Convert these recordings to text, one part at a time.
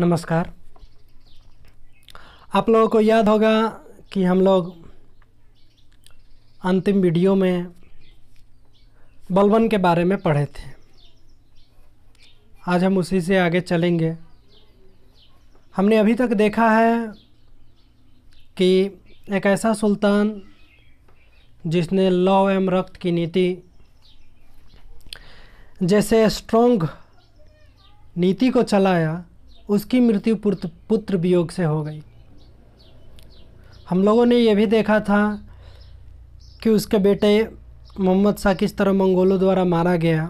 नमस्कार आप लोगों को याद होगा कि हम लोग अंतिम वीडियो में बलबन के बारे में पढ़े थे आज हम उसी से आगे चलेंगे हमने अभी तक देखा है कि एक ऐसा सुल्तान जिसने लॉ एम रक्त की नीति जैसे स्ट्रोंग नीति को चलाया उसकी मृत्यु पुत्र वियोग से हो गई हम लोगों ने यह भी देखा था कि उसके बेटे मोहम्मद शाह किस तरह मंगोलों द्वारा मारा गया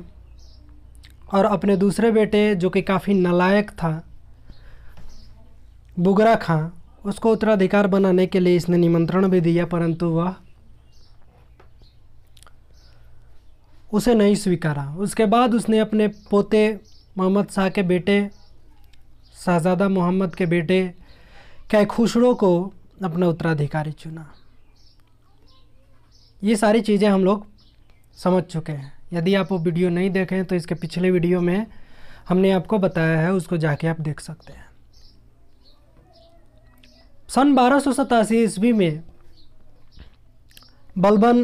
और अपने दूसरे बेटे जो कि काफ़ी नलायक था बुगरा खां उसको उत्तराधिकार बनाने के लिए इसने निमंत्रण भी दिया परंतु वह उसे नहीं स्वीकारा उसके बाद उसने अपने पोते मोहम्मद शाह के बेटे शहजादा मोहम्मद के बेटे कैखुशड़ों को अपना उत्तराधिकारी चुना ये सारी चीज़ें हम लोग समझ चुके हैं यदि आप वो वीडियो नहीं देखें तो इसके पिछले वीडियो में हमने आपको बताया है उसको जाके आप देख सकते हैं सन बारह सौ सतासी ईस्वी में बलबन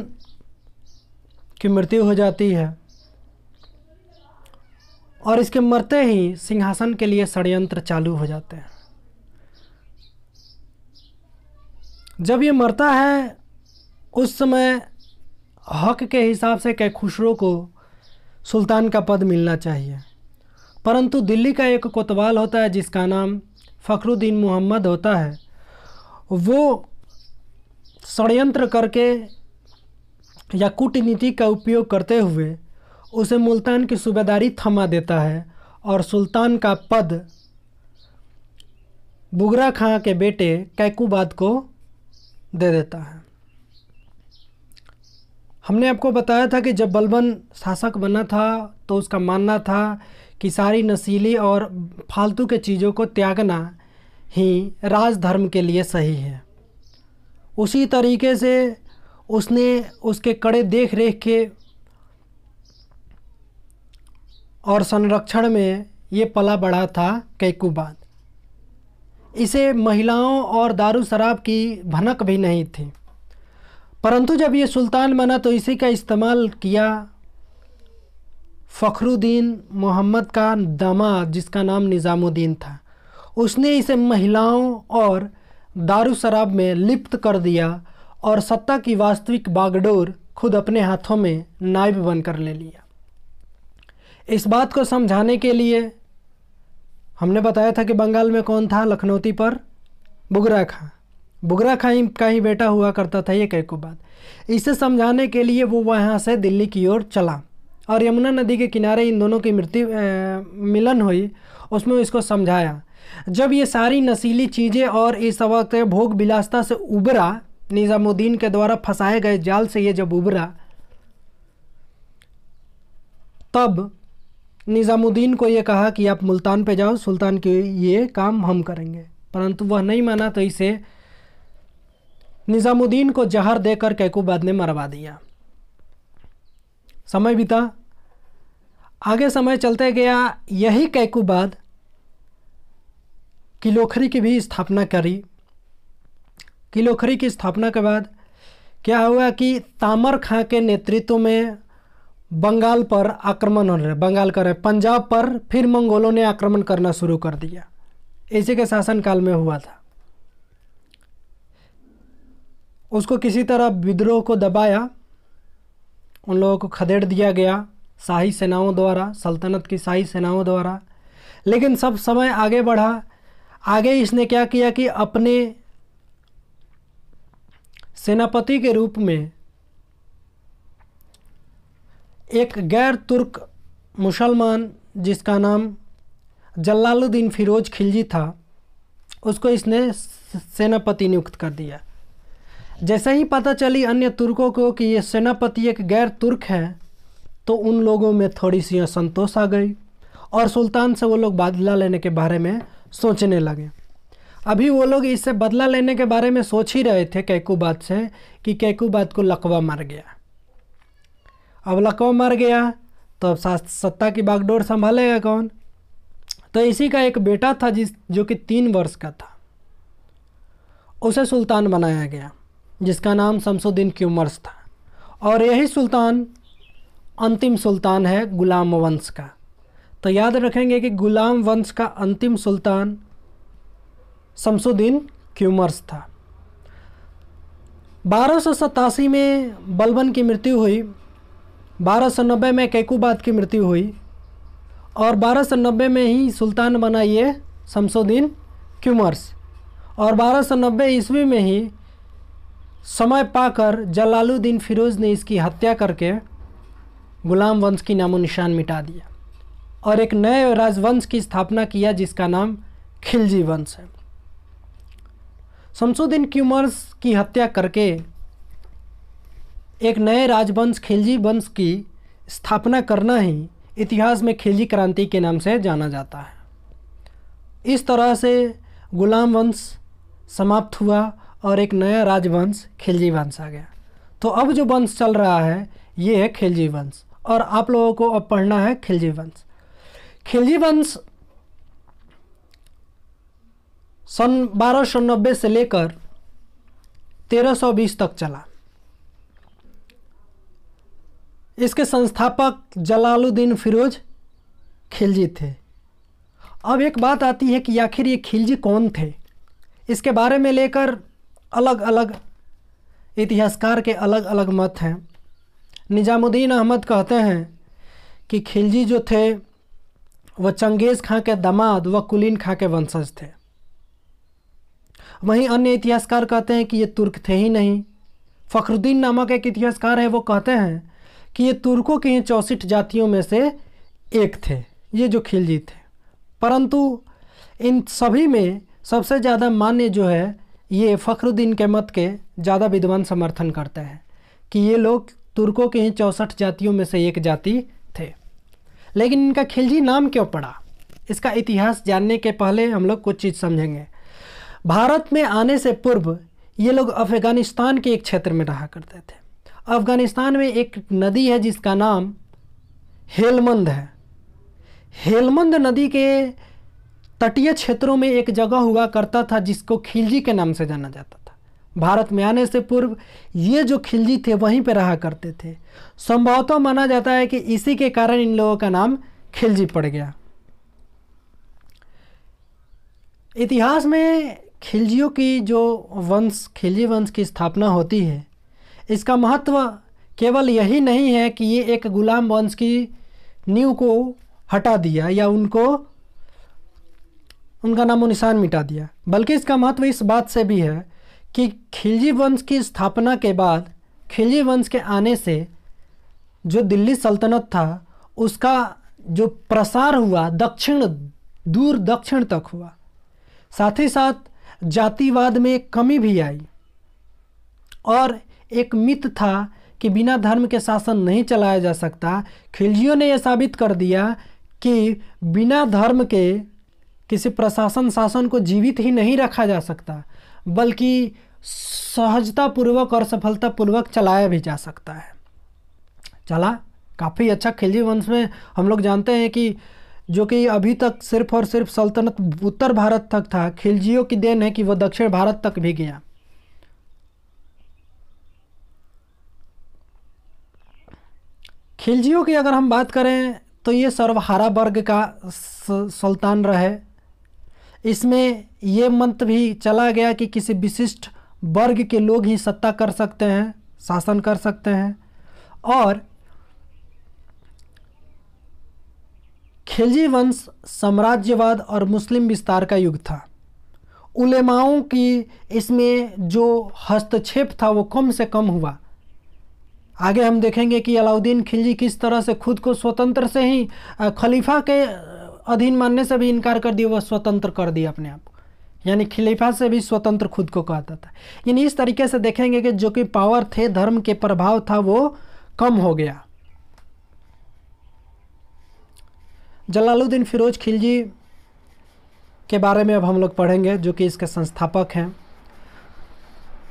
की मृत्यु हो जाती है और इसके मरते ही सिंहासन के लिए षड़यंत्र चालू हो जाते हैं जब ये मरता है उस समय हक के हिसाब से खुशरों को सुल्तान का पद मिलना चाहिए परंतु दिल्ली का एक कोतवाल होता है जिसका नाम फ़खरुद्दीन मोहम्मद होता है वो षडयंत्र करके या कूटनीति का उपयोग करते हुए उसे मुल्तान की सूबेदारी थमा देता है और सुल्तान का पद बुगरा खां के बेटे कैकूबाद को दे देता है हमने आपको बताया था कि जब बलबन शासक बना था तो उसका मानना था कि सारी नशीली और फालतू के चीज़ों को त्यागना ही राजधर्म के लिए सही है उसी तरीके से उसने उसके कड़े देख रेख के और संरक्षण में ये पला बढ़ा था कैकू बांध इसे महिलाओं और दारू शराब की भनक भी नहीं थी परंतु जब ये सुल्तान बना तो इसी का इस्तेमाल किया फ़खरुद्दीन मोहम्मद का दामाद जिसका नाम निज़ामुद्दीन था उसने इसे महिलाओं और दारू शराब में लिप्त कर दिया और सत्ता की वास्तविक बागडोर खुद अपने हाथों में नायब बनकर ले लिया इस बात को समझाने के लिए हमने बताया था कि बंगाल में कौन था लखनौती पर बुगरा खां बुगरा खां का ही बेटा हुआ करता था ये बात इसे समझाने के लिए वो वहाँ से दिल्ली की ओर चला और यमुना नदी के किनारे इन दोनों की मृत्यु मिलन हुई उसमें इसको समझाया जब ये सारी नशीली चीज़ें और इस वक्त भोग बिलासता से उबरा निज़ामुद्दीन के द्वारा फंसाए गए जाल से ये जब उबरा तब निज़ामुद्दीन को ये कहा कि आप मुल्तान पे जाओ सुल्तान के ये काम हम करेंगे परंतु वह नहीं माना तो इसे निज़ामुद्दीन को जहर देकर कैकूबाद ने मरवा दिया समय बीता आगे समय चलते गया यही कैकूबाद किलोखरी की भी स्थापना करी किलोखरी की स्थापना के बाद क्या हुआ कि तामर खां के नेतृत्व में बंगाल पर आक्रमण हो रहे बंगाल कर रहे पंजाब पर फिर मंगोलों ने आक्रमण करना शुरू कर दिया इसी के शासनकाल में हुआ था उसको किसी तरह विद्रोह को दबाया उन लोगों को खदेड़ दिया गया शाही सेनाओं द्वारा सल्तनत की शाही सेनाओं द्वारा लेकिन सब समय आगे बढ़ा आगे इसने क्या किया कि अपने सेनापति के रूप में एक गैर तुर्क मुसलमान जिसका नाम जलालुद्दीन फिरोज खिलजी था उसको इसने सेनापति नियुक्त कर दिया जैसे ही पता चली अन्य तुर्कों को कि ये सेनापति एक गैर तुर्क है तो उन लोगों में थोड़ी सी असंतोष आ गई और सुल्तान से वो लोग बदला लेने के बारे में सोचने लगे अभी वो लोग इससे बदला लेने के बारे में सोच ही रहे थे कैकूबाद से कि कैकूबाद को लकवा मर गया अबला कौन मर गया तो अब सत्ता की बागडोर संभालेगा कौन तो इसी का एक बेटा था जिस जो कि तीन वर्ष का था उसे सुल्तान बनाया गया जिसका नाम शमसुद्दीन क्यूमर्स था और यही सुल्तान अंतिम सुल्तान है गुलाम वंश का तो याद रखेंगे कि गुलाम वंश का अंतिम सुल्तान शमसुद्दीन क्यूमर्स था बारह में बलबन की मृत्यु हुई बारह सौ नब्बे में कैकूबाद की मृत्यु हुई और बारह सौ नब्बे में ही सुल्तान बना ये शमसुद्दीन क्यूमर्स और बारह सौ नब्बे ईस्वी में ही समय पाकर जलालुद्दीन फिरोज़ ने इसकी हत्या करके गुलाम वंश की नामो निशान मिटा दिया और एक नए राजवंश की स्थापना किया जिसका नाम खिलजी वंश है शमसुद्दीन क्यूमर्स की हत्या करके एक नए राजवंश खिलजी वंश की स्थापना करना ही इतिहास में खिलजी क्रांति के नाम से जाना जाता है इस तरह से गुलाम वंश समाप्त हुआ और एक नया राजवंश खिलजी वंश आ गया तो अब जो वंश चल रहा है ये है खिलजी वंश और आप लोगों को अब पढ़ना है खिलजी वंश खिलजी वंश सन बारह से लेकर 1320 तक चला इसके संस्थापक जलालुद्दीन फिरोज खिलजी थे अब एक बात आती है कि आखिर ये खिलजी कौन थे इसके बारे में लेकर अलग अलग इतिहासकार के अलग अलग मत हैं निजामुद्दीन अहमद कहते हैं कि खिलजी जो थे वह चंगेज़ खां के दामाद व कुलीन खां के वंशज थे वहीं अन्य इतिहासकार कहते हैं कि ये तुर्क थे ही नहीं फ़खरुद्दीन नामक एक इतिहासकार है वो कहते हैं कि ये तुर्कों के ही चौंसठ जातियों में से एक थे ये जो खिलजी थे परंतु इन सभी में सबसे ज़्यादा मान्य जो है ये फ़खरुद्दीन के मत के ज़्यादा विद्वान समर्थन करते हैं कि ये लोग तुर्कों के ही चौंसठ जातियों में से एक जाति थे लेकिन इनका खिलजी नाम क्यों पड़ा इसका इतिहास जानने के पहले हम लोग कुछ चीज़ समझेंगे भारत में आने से पूर्व ये लोग अफ़गानिस्तान के एक क्षेत्र में रहा करते थे अफगानिस्तान में एक नदी है जिसका नाम हेलमंद है हेलमंद नदी के तटीय क्षेत्रों में एक जगह हुआ करता था जिसको खिलजी के नाम से जाना जाता था भारत में आने से पूर्व ये जो खिलजी थे वहीं पर रहा करते थे संभवतः माना जाता है कि इसी के कारण इन लोगों का नाम खिलजी पड़ गया इतिहास में खिलजियों की जो वंश खिलजी वंश की स्थापना होती है इसका महत्व केवल यही नहीं है कि ये एक गुलाम वंश की नींव को हटा दिया या उनको उनका नामो निशान मिटा दिया बल्कि इसका महत्व इस बात से भी है कि खिलजी वंश की स्थापना के बाद खिलजी वंश के आने से जो दिल्ली सल्तनत था उसका जो प्रसार हुआ दक्षिण दूर दक्षिण तक हुआ साथ ही साथ जातिवाद में कमी भी आई और एक मित था कि बिना धर्म के शासन नहीं चलाया जा सकता खिलजियों ने यह साबित कर दिया कि बिना धर्म के किसी प्रशासन शासन को जीवित ही नहीं रखा जा सकता बल्कि सहजतापूर्वक और सफलतापूर्वक चलाया भी जा सकता है चला काफ़ी अच्छा खिलजी वंश में हम लोग जानते हैं कि जो कि अभी तक सिर्फ और सिर्फ सल्तनत उत्तर भारत तक था खिलजियों की देन है कि वह दक्षिण भारत तक भी गया खिलजियों की अगर हम बात करें तो ये सर्वहारा वर्ग का सुल्तान रहे इसमें ये मंत्र भी चला गया कि किसी विशिष्ट वर्ग के लोग ही सत्ता कर सकते हैं शासन कर सकते हैं और खिलजी वंश साम्राज्यवाद और मुस्लिम विस्तार का युग था उलेमाओं की इसमें जो हस्तक्षेप था वो कम से कम हुआ आगे हम देखेंगे कि अलाउद्दीन खिलजी किस तरह से खुद को स्वतंत्र से ही खलीफा के अधीन मानने से भी इनकार कर दिया वह स्वतंत्र कर दिया अपने आप को यानी खलीफा से भी स्वतंत्र खुद को कहता था यानी इस तरीके से देखेंगे कि जो कि पावर थे धर्म के प्रभाव था वो कम हो गया जलालुद्दीन फिरोज खिलजी के बारे में अब हम लोग पढ़ेंगे जो कि इसके संस्थापक हैं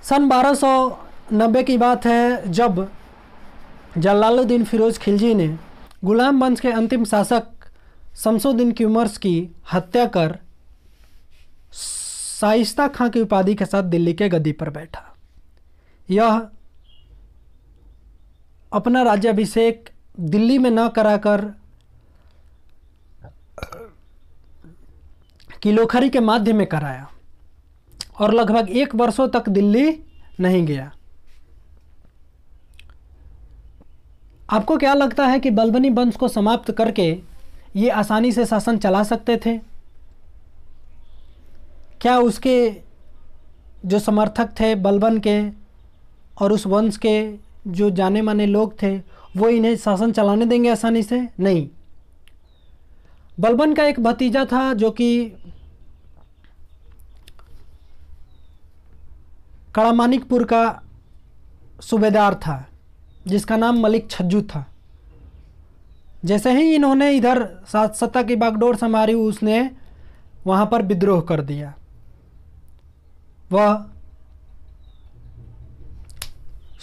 सन 1290 की बात है जब जलालुद्दीन फिरोज खिलजी ने गुलाम वंश के अंतिम शासक शमसुद्दीन क्यूमर्स की हत्या कर साइस्ता खां की उपाधि के साथ दिल्ली के गद्दी पर बैठा यह अपना राज्याभिषेक दिल्ली में न कराकर किलोखरी के माध्यम में कराया और लगभग एक वर्षों तक दिल्ली नहीं गया आपको क्या लगता है कि बलबनी वंश को समाप्त करके ये आसानी से शासन चला सकते थे क्या उसके जो समर्थक थे बलबन के और उस वंश के जो जाने माने लोग थे वो इन्हें शासन चलाने देंगे आसानी से नहीं बलबन का एक भतीजा था जो कि कड़ामानिकपुर का सूबेदार था जिसका नाम मलिक छज्जू था जैसे ही इन्होंने इधर सात सत्ता की बागडोर संभारी उसने वहाँ पर विद्रोह कर दिया वह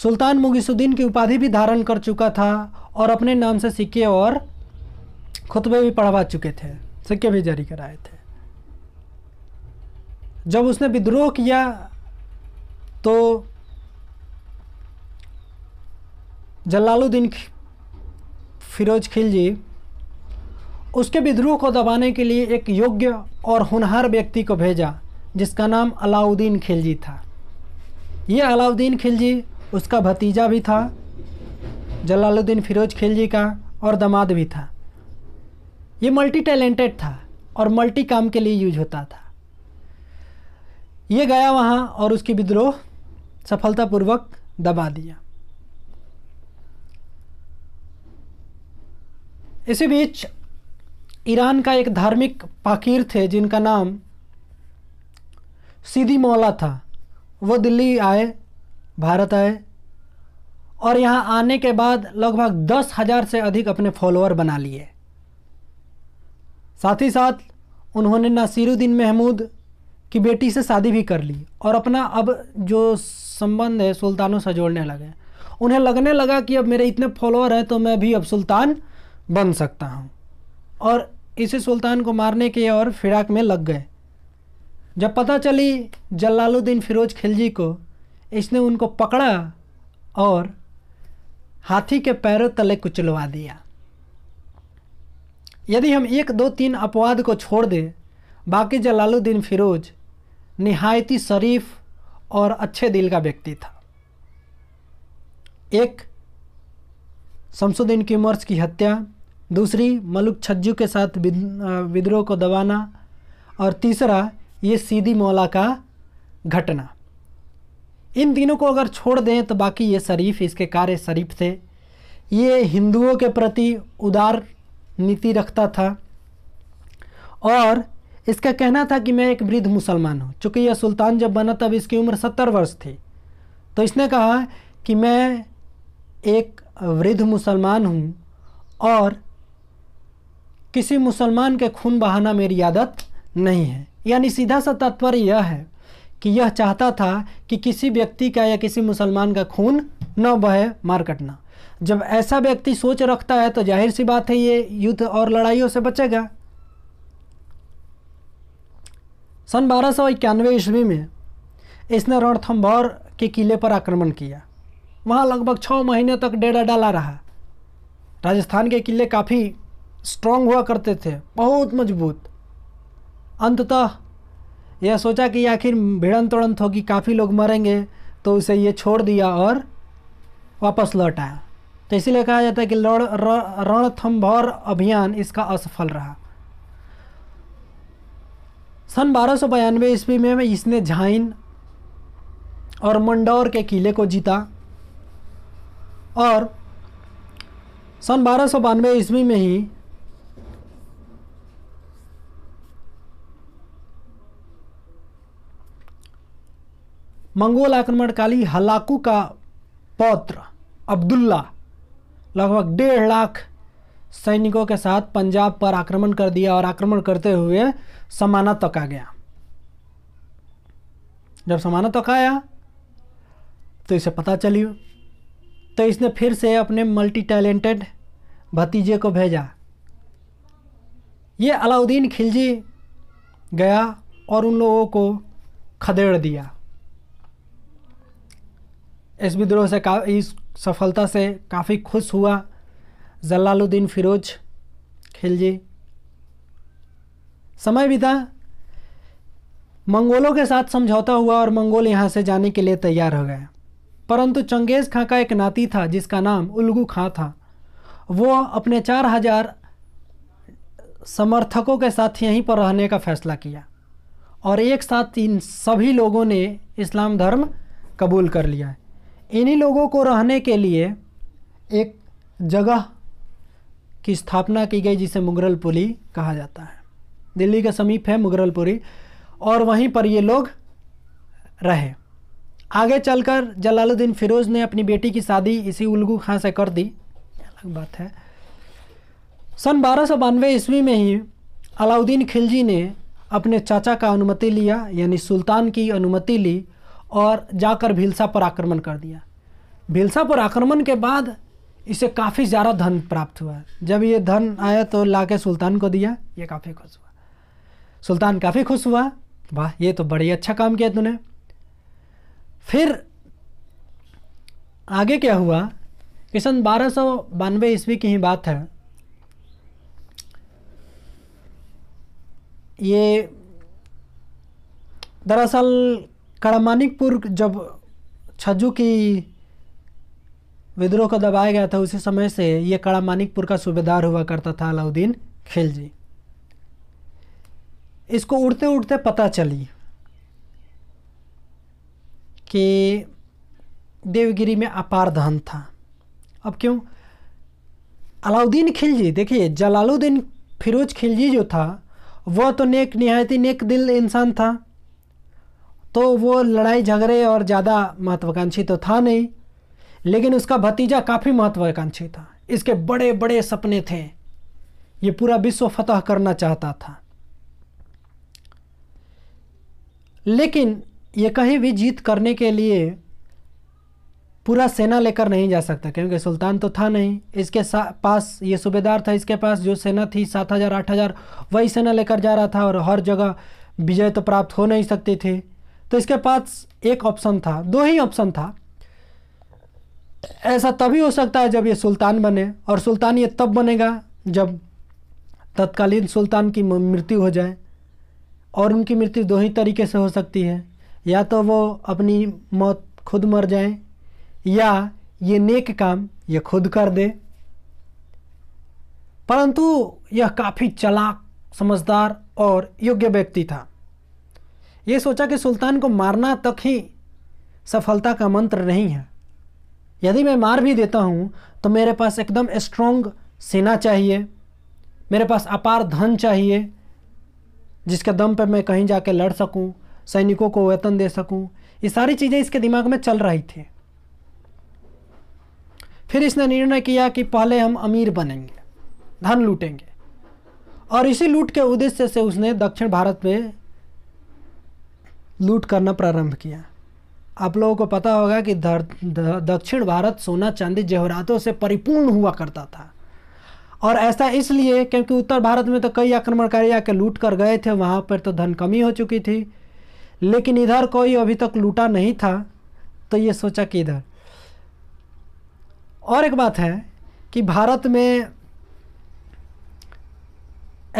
सुल्तान मुगिसुद्दीन की उपाधि भी धारण कर चुका था और अपने नाम से सिक्के और खुतबे भी पढ़वा चुके थे सिक्के भी जारी कराए थे जब उसने विद्रोह किया तो जलालुद्दीन फिरोज खिलजी उसके विद्रोह को दबाने के लिए एक योग्य और होनहार व्यक्ति को भेजा जिसका नाम अलाउद्दीन खिलजी था ये अलाउद्दीन खिलजी उसका भतीजा भी था जलालुद्दीन फिरोज खिलजी का और दामाद भी था ये मल्टी टैलेंटेड था और मल्टी काम के लिए यूज होता था ये गया वहाँ और उसकी विद्रोह सफलतापूर्वक दबा दिया इसी बीच ईरान का एक धार्मिक पाकिर थे जिनका नाम सीधी मौला था वो दिल्ली आए भारत आए और यहाँ आने के बाद लगभग दस हज़ार से अधिक अपने फॉलोअर बना लिए साथ ही साथ उन्होंने नासिरुद्दीन महमूद की बेटी से शादी भी कर ली और अपना अब जो संबंध है सुल्तानों से जोड़ने लगे उन्हें लगने लगा कि अब मेरे इतने फॉलोअर हैं तो मैं भी अब सुल्तान बन सकता हूँ और इसे सुल्तान को मारने के और फिराक में लग गए जब पता चली जलालुद्दीन फिरोज खिलजी को इसने उनको पकड़ा और हाथी के पैरों तले कुचलवा दिया यदि हम एक दो तीन अपवाद को छोड़ दें बाकी जलालुद्दीन फिरोज निहायती शरीफ और अच्छे दिल का व्यक्ति था एक शमसुद्दीन किमर्स की हत्या दूसरी मलुक छज्जू के साथ विद्रोह को दबाना और तीसरा ये सीधी मौला का घटना इन तीनों को अगर छोड़ दें तो बाकी ये शरीफ इसके कार्य शरीफ थे ये हिंदुओं के प्रति उदार नीति रखता था और इसका कहना था कि मैं एक वृद्ध मुसलमान हूँ चूँकि यह सुल्तान जब बना तब इसकी उम्र सत्तर वर्ष थी तो इसने कहा कि मैं एक वृद्ध मुसलमान हूँ और किसी मुसलमान के खून बहाना मेरी आदत नहीं है यानी सीधा सा तात्पर्य यह है कि यह चाहता था कि किसी व्यक्ति का या किसी मुसलमान का खून न बहे मार कटना जब ऐसा व्यक्ति सोच रखता है तो जाहिर सी बात है ये युद्ध और लड़ाइयों से बचेगा सन बारह सौ इक्यानवे ईस्वी में इसने रणथम्भौर के किले पर आक्रमण किया वहाँ लगभग छः महीने तक डेरा डाला रहा राजस्थान के किले काफ़ी स्ट्रांग हुआ करते थे बहुत मजबूत अंततः यह सोचा कि आखिर भिड़न तोड़न होगी काफ़ी लोग मरेंगे तो उसे ये छोड़ दिया और वापस लौट आया तो इसीलिए कहा जाता है कि लड़ रणथम्भौर अभियान इसका असफल रहा सन बारह सौ बयानवे ईस्वी में इसने झाइन और मंडौर के किले को जीता और सन बारह सौ बानवे ईस्वी में ही मंगोल आक्रमणकाली हलाकू का पौत्र अब्दुल्ला लगभग डेढ़ लाख सैनिकों के साथ पंजाब पर आक्रमण कर दिया और आक्रमण करते हुए समाना तक आ गया जब समाना तक आया तो इसे पता चली तो इसने फिर से अपने मल्टी टैलेंटेड भतीजे को भेजा ये अलाउद्दीन खिलजी गया और उन लोगों को खदेड़ दिया इस विद्रोह से का इस सफलता से काफ़ी खुश हुआ जलालुद्दीन फिरोज खिलजी समय बीता मंगोलों के साथ समझौता हुआ और मंगोल यहाँ से जाने के लिए तैयार हो गए परंतु चंगेज़ खां का एक नाती था जिसका नाम उलगू खां था वो अपने चार हजार समर्थकों के साथ यहीं पर रहने का फैसला किया और एक साथ इन सभी लोगों ने इस्लाम धर्म कबूल कर लिया इन्हीं लोगों को रहने के लिए एक जगह की स्थापना की गई जिसे मुगरलपुरी कहा जाता है दिल्ली के समीप है मुगरलपुरी और वहीं पर ये लोग रहे आगे चलकर जलालुद्दीन फिरोज ने अपनी बेटी की शादी इसी उलगू खां से कर दी अलग बात है सन बारह सौ बानवे ईस्वी में ही अलाउद्दीन खिलजी ने अपने चाचा का अनुमति लिया यानी सुल्तान की अनुमति ली और जाकर भीलसा पर आक्रमण कर दिया भिलसा पर आक्रमण के बाद इसे काफ़ी ज़्यादा धन प्राप्त हुआ जब ये धन आया तो ला के सुल्तान को दिया ये काफ़ी खुश हुआ सुल्तान काफ़ी खुश हुआ वाह ये तो बड़ी अच्छा काम किया तूने फिर आगे क्या हुआ कि सन बारह सौ बानवे ईस्वी की ही बात है ये दरअसल कड़मानिकपुर जब छज्जू की विद्रोह को दबाया गया था उसी समय से ये कड़ामानिकपुर का सूबेदार हुआ करता था अलाउद्दीन खिलजी इसको उड़ते उड़ते पता चली कि देवगिरी में अपार धन था अब क्यों अलाउद्दीन खिलजी देखिए जलालुद्दीन फिरोज खिलजी जो था वह तो नेक नहायती नेक दिल इंसान था तो वो लड़ाई झगड़े और ज़्यादा महत्वाकांक्षी तो था नहीं लेकिन उसका भतीजा काफ़ी महत्वाकांक्षी था इसके बड़े बड़े सपने थे ये पूरा विश्व फतह करना चाहता था लेकिन ये कहीं भी जीत करने के लिए पूरा सेना लेकर नहीं जा सकता क्योंकि सुल्तान तो था नहीं इसके पास ये सूबेदार था इसके पास जो सेना थी सात हज़ार आठ हज़ार वही सेना लेकर जा रहा था और हर जगह विजय तो प्राप्त हो नहीं सकती थी तो इसके पास एक ऑप्शन था दो ही ऑप्शन था ऐसा तभी हो सकता है जब ये सुल्तान बने और सुल्तान ये तब बनेगा जब तत्कालीन सुल्तान की मृत्यु हो जाए और उनकी मृत्यु दो ही तरीके से हो सकती है या तो वो अपनी मौत खुद मर जाएं या ये नेक काम ये खुद कर दे परंतु यह काफ़ी चलाक समझदार और योग्य व्यक्ति था ये सोचा कि सुल्तान को मारना तक ही सफलता का मंत्र नहीं है यदि मैं मार भी देता हूँ तो मेरे पास एकदम स्ट्रोंग सेना चाहिए मेरे पास अपार धन चाहिए जिसके दम पर मैं कहीं जाके लड़ सकूं सैनिकों को वेतन दे सकूं ये सारी चीज़ें इसके दिमाग में चल रही थी फिर इसने निर्णय किया कि पहले हम अमीर बनेंगे धन लूटेंगे और इसी लूट के उद्देश्य से उसने दक्षिण भारत में लूट करना प्रारंभ किया आप लोगों को पता होगा कि दक्षिण भारत सोना चांदी जहरातों से परिपूर्ण हुआ करता था और ऐसा इसलिए क्योंकि उत्तर भारत में तो कई आक्रमणकारी आके लूट कर गए थे वहाँ पर तो धन कमी हो चुकी थी लेकिन इधर कोई अभी तक लूटा नहीं था तो ये सोचा कि इधर और एक बात है कि भारत में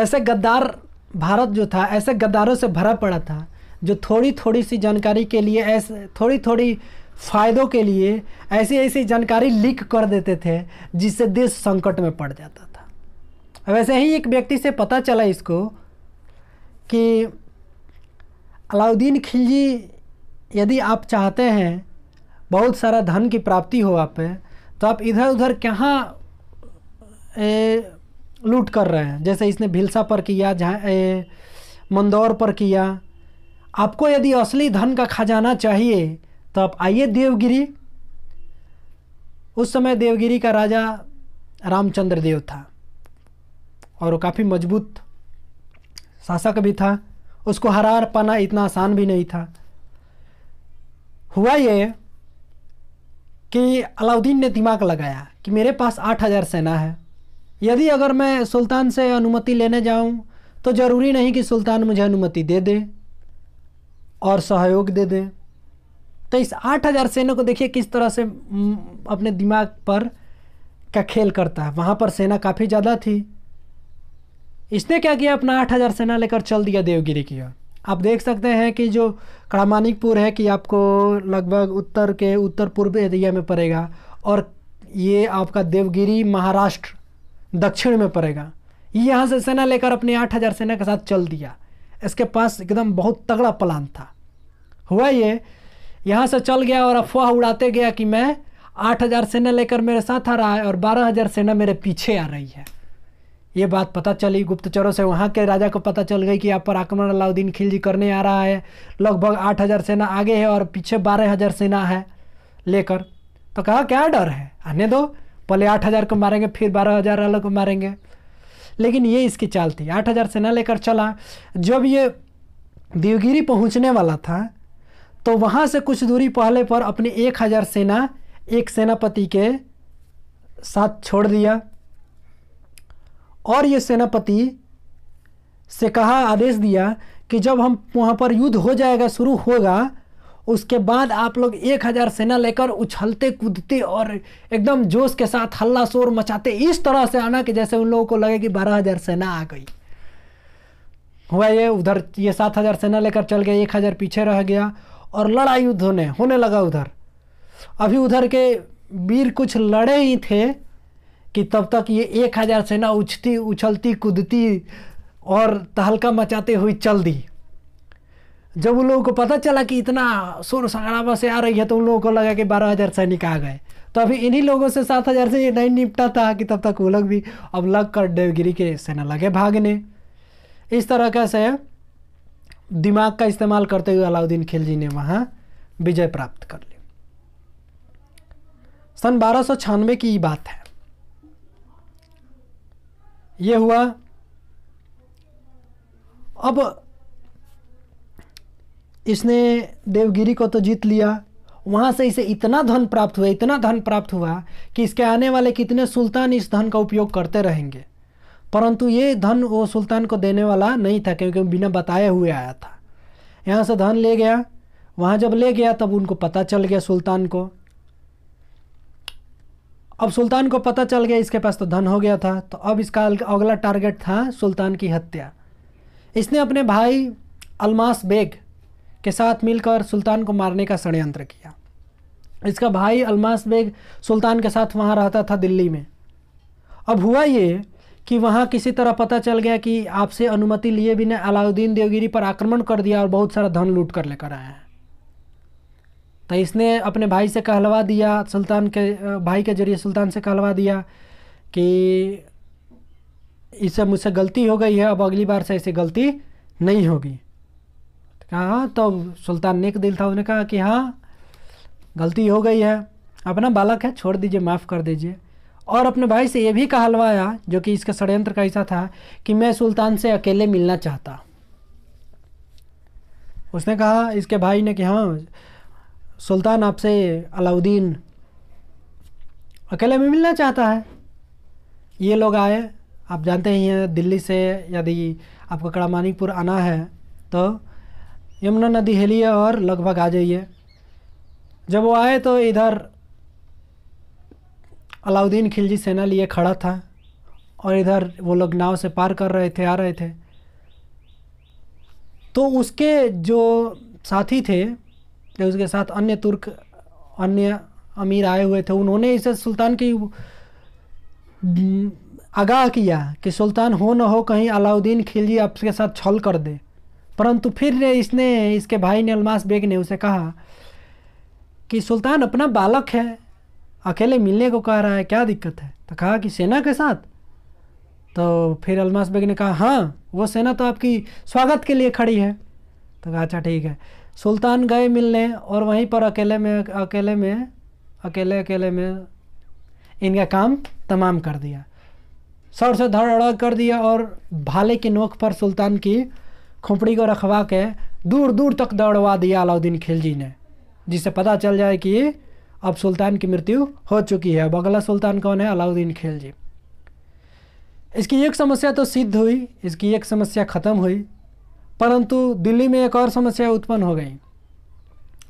ऐसे गद्दार भारत जो था ऐसे गद्दारों से भरा पड़ा था जो थोड़ी थोड़ी सी जानकारी के लिए ऐसे थोड़ी थोड़ी फ़ायदों के लिए ऐसी ऐसी जानकारी लीक कर देते थे जिससे देश संकट में पड़ जाता था वैसे ही एक व्यक्ति से पता चला इसको कि अलाउद्दीन खिलजी यदि आप चाहते हैं बहुत सारा धन की प्राप्ति हो आप पे तो आप इधर उधर कहाँ लूट कर रहे हैं जैसे इसने भिलसा पर किया जहाँ मंदौर पर किया आपको यदि असली धन का खजाना चाहिए तो आप आइए देवगिरी उस समय देवगिरी का राजा रामचंद्र देव था और वो काफ़ी मजबूत शासक भी था उसको हरा पाना इतना आसान भी नहीं था हुआ ये कि अलाउद्दीन ने दिमाग लगाया कि मेरे पास आठ हज़ार सेना है यदि अगर मैं सुल्तान से अनुमति लेने जाऊं तो ज़रूरी नहीं कि सुल्तान मुझे अनुमति दे दे और सहयोग दे दे तो इस आठ हज़ार सेना को देखिए किस तरह से हम्म, अपने दिमाग पर का खेल करता है वहाँ पर सेना काफ़ी ज़्यादा थी इसने क्या किया अपना आठ हज़ार सेना लेकर चल दिया देवगिरी की ओर आप देख सकते हैं कि जो कड़ामानिकपुर है कि आपको लगभग उत्तर के उत्तर पूर्व एरिया में पड़ेगा और ये आपका देवगिरी महाराष्ट्र दक्षिण में पड़ेगा यहाँ से सेना लेकर अपने आठ हज़ार सेना के साथ चल दिया इसके पास एकदम बहुत तगड़ा प्लान था हुआ ये यहाँ से चल गया और अफवाह उड़ाते गया कि मैं आठ हज़ार सेना लेकर मेरे साथ आ रहा है और बारह हज़ार सेना मेरे पीछे आ रही है ये बात पता चली गुप्तचरों से वहाँ के राजा को पता चल गई कि आप पर आक्रमण अलाउद्दीन खिलजी करने आ रहा है लगभग आठ हज़ार सेना आगे है और पीछे बारह हज़ार सेना है लेकर तो कहा क्या डर है आने दो पहले आठ हज़ार को मारेंगे फिर बारह हज़ार वालों को मारेंगे लेकिन ये इसकी चाल थी आठ हज़ार सेना लेकर चला जब ये देवगिरी पहुँचने वाला था तो वहाँ से कुछ दूरी पहले पर अपने एक हज़ार सेना एक सेनापति के साथ छोड़ दिया और ये सेनापति से कहा आदेश दिया कि जब हम वहाँ पर युद्ध हो जाएगा शुरू होगा उसके बाद आप लोग एक हज़ार सेना लेकर उछलते कूदते और एकदम जोश के साथ हल्ला शोर मचाते इस तरह से आना कि जैसे उन लोगों को लगे कि बारह हज़ार सेना आ गई हुआ ये उधर ये सात हज़ार सेना लेकर चल गया एक हज़ार पीछे रह गया और लड़ाई युद्ध होने होने लगा उधर अभी उधर के वीर कुछ लड़े ही थे कि तब तक ये एक हज़ार सेना उछती उछलती कूदती और तहलका मचाते हुए चल दी जब उन लोगों को पता चला कि इतना शोर शराबा से आ रही है तो उन लोगों को लगा कि बारह हज़ार सैनिक आ गए तो अभी इन्हीं लोगों से सात हज़ार से ये नहीं निपटा था कि तब तक वो लोग भी अब लग कर देवगिरी के सेना लगे भागने इस तरह का से दिमाग का इस्तेमाल करते हुए अलाउद्दीन खिलजी ने वहाँ विजय प्राप्त कर ली सन बारह की बात है ये हुआ अब इसने देवगिरी को तो जीत लिया वहाँ से इसे इतना धन प्राप्त हुआ इतना धन प्राप्त हुआ कि इसके आने वाले कितने सुल्तान इस धन का उपयोग करते रहेंगे परंतु ये धन वो सुल्तान को देने वाला नहीं था क्योंकि बिना बताए हुए आया था यहाँ से धन ले गया वहाँ जब ले गया तब उनको पता चल गया सुल्तान को अब सुल्तान को पता चल गया इसके पास तो धन हो गया था तो अब इसका अगला टारगेट था सुल्तान की हत्या इसने अपने भाई अलमास बेग के साथ मिलकर सुल्तान को मारने का षडयंत्र किया इसका भाई अलमास बेग सुल्तान के साथ वहाँ रहता था दिल्ली में अब हुआ ये कि वहाँ किसी तरह पता चल गया कि आपसे अनुमति लिए बिना अलाउद्दीन देवगिरी पर आक्रमण कर दिया और बहुत सारा धन लूट कर लेकर आया है तो इसने अपने भाई से कहलवा दिया सुल्तान के भाई के जरिए सुल्तान से कहलवा दिया कि इससे मुझसे गलती हो गई है अब अगली बार से ऐसी गलती नहीं होगी तो कहा हाँ, तो सुल्तान नेक दिल था उन्होंने कहा कि हाँ गलती हो गई है अपना बालक है छोड़ दीजिए माफ़ कर दीजिए और अपने भाई से ये भी कहलवाया जो कि इसका षडयंत्र का था कि मैं सुल्तान से अकेले मिलना चाहता उसने कहा इसके भाई ने कि हाँ सुल्तान आपसे अलाउद्दीन अकेले में मिलना चाहता है ये लोग आए आप जानते ही हैं दिल्ली से यदि आपको कड़ामानीपुर आना है तो यमुना नदी हेलिए और लगभग आ जाइए जब वो आए तो इधर अलाउद्दीन खिलजी सेना लिए खड़ा था और इधर वो लोग नाव से पार कर रहे थे आ रहे थे तो उसके जो साथी थे तो उसके साथ अन्य तुर्क अन्य अमीर आए हुए थे उन्होंने इसे सुल्तान की आगाह किया कि सुल्तान हो न हो कहीं अलाउद्दीन खिलजी आपके साथ छल कर दे परंतु फिर इसने इसके भाई ने अलमास बेग ने उसे कहा कि सुल्तान अपना बालक है अकेले मिलने को कह रहा है क्या दिक्कत है तो कहा कि सेना के साथ तो फिर अलमास बेग ने कहा हाँ वो सेना तो आपकी स्वागत के लिए खड़ी है तो कहा अच्छा ठीक है सुल्तान गए मिलने और वहीं पर अकेले में अकेले में अकेले अकेले में इनका काम तमाम कर दिया सर से धड़ कर दिया और भाले की नोक पर सुल्तान की खोपड़ी को रखवा के दूर दूर तक दौड़वा दिया अलाउद्दीन खिलजी ने जिससे पता चल जाए कि अब सुल्तान की मृत्यु हो चुकी है अब अगला सुल्तान कौन है अलाउद्दीन खिलजी इसकी एक समस्या तो सिद्ध हुई इसकी एक समस्या ख़त्म हुई परंतु दिल्ली में एक और समस्या उत्पन्न हो गई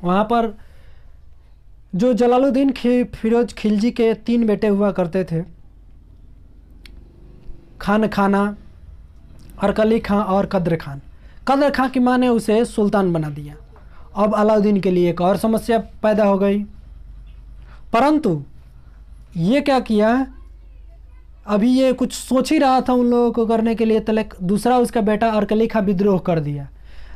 वहाँ पर जो जलालुद्दीन खी फिरोज खिलजी के तीन बेटे हुआ करते थे खान खाना अरकली खां और कद्र खान कद्र खां की माँ ने उसे सुल्तान बना दिया अब अलाउद्दीन के लिए एक और समस्या पैदा हो गई परंतु ये क्या किया अभी ये कुछ सोच ही रहा था उन लोगों को करने के लिए तलक तो दूसरा उसका बेटा और कलीखा विद्रोह कर दिया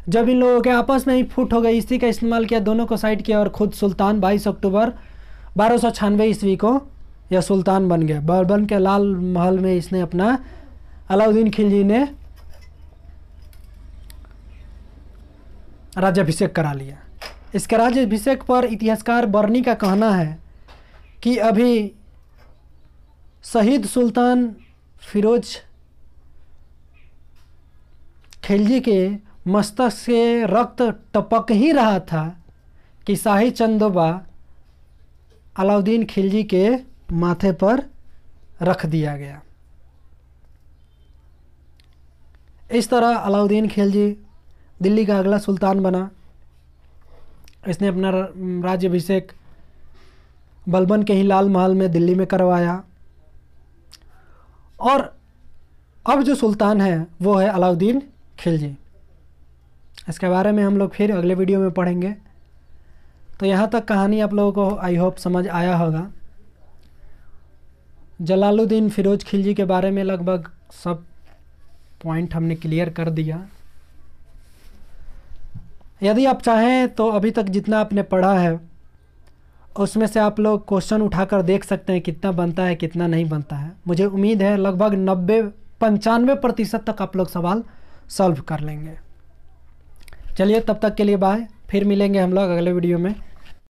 जब इन लोगों के आपस में ही फूट हो गई इसी का इस्तेमाल किया दोनों को साइड किया और ख़ुद सुल्तान बाईस अक्टूबर बारह सौ छियानवे ईस्वी को यह सुल्तान बन गया बर्बन के लाल महल में इसने अपना अलाउद्दीन खिलजी ने राज्याभिषेक करा लिया इसके राज्यभिषेक पर इतिहासकार बर्नी का कहना है कि अभी शहीद सुल्तान फिरोज खिलजी के मस्तक से रक्त टपक ही रहा था कि शाही चंदोबा अलाउद्दीन खिलजी के माथे पर रख दिया गया इस तरह अलाउद्दीन खिलजी दिल्ली का अगला सुल्तान बना इसने अपना राज्यभिषेक बलबन के ही लाल महल में दिल्ली में करवाया और अब जो सुल्तान है वो है अलाउद्दीन खिलजी इसके बारे में हम लोग फिर अगले वीडियो में पढ़ेंगे तो यहाँ तक कहानी आप लोगों को आई होप समझ आया होगा जलालुद्दीन फिरोज खिलजी के बारे में लगभग सब पॉइंट हमने क्लियर कर दिया यदि आप चाहें तो अभी तक जितना आपने पढ़ा है उसमें से आप लोग क्वेश्चन उठाकर देख सकते हैं कितना बनता है कितना नहीं बनता है मुझे उम्मीद है लगभग नब्बे पंचानवे प्रतिशत तक आप लोग सवाल सॉल्व कर लेंगे चलिए तब तक के लिए बाय फिर मिलेंगे हम लोग अगले वीडियो में